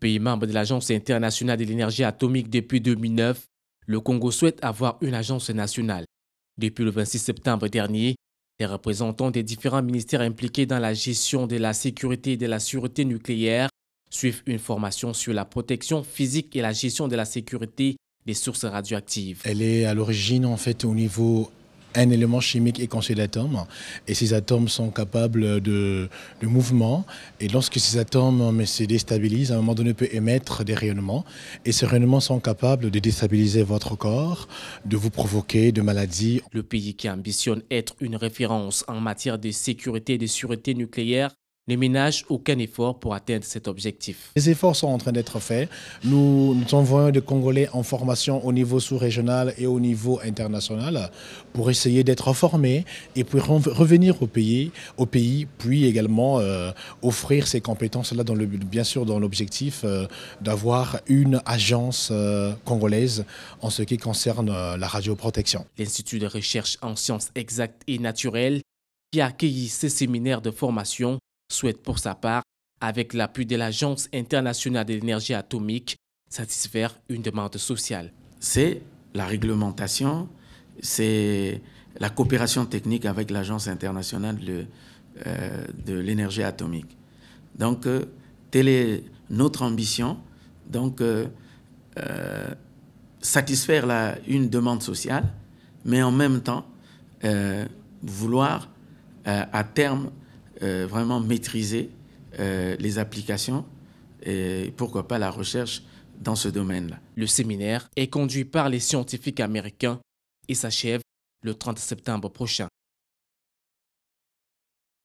Pays membre de l'Agence internationale de l'énergie atomique depuis 2009, le Congo souhaite avoir une agence nationale. Depuis le 26 septembre dernier, les représentants des différents ministères impliqués dans la gestion de la sécurité et de la sûreté nucléaire suivent une formation sur la protection physique et la gestion de la sécurité des sources radioactives. Elle est à l'origine en fait au niveau un élément chimique est conçu d'atomes et ces atomes sont capables de, de mouvement et lorsque ces atomes euh, se déstabilisent, à un moment donné peut émettre des rayonnements et ces rayonnements sont capables de déstabiliser votre corps, de vous provoquer de maladies. Le pays qui ambitionne être une référence en matière de sécurité et de sûreté nucléaire ne ménage aucun effort pour atteindre cet objectif. Les efforts sont en train d'être faits. Nous, nous envoyons des Congolais en formation au niveau sous-régional et au niveau international pour essayer d'être formés et puis revenir au pays, au pays puis également euh, offrir ces compétences-là, dans bien sûr dans l'objectif euh, d'avoir une agence euh, congolaise en ce qui concerne la radioprotection. L'Institut de recherche en sciences exactes et naturelles qui a accueilli ces séminaires de formation souhaite pour sa part, avec l'appui de l'Agence internationale de l'énergie atomique, satisfaire une demande sociale. C'est la réglementation, c'est la coopération technique avec l'Agence internationale de, euh, l'énergie atomique. Donc, euh, telle est notre ambition. Donc, euh, satisfaire une demande sociale, mais en même temps, vouloir à terme euh, vraiment maîtriser euh, les applications et pourquoi pas la recherche dans ce domaine-là. Le séminaire est conduit par les scientifiques américains et s'achève le 30 septembre prochain.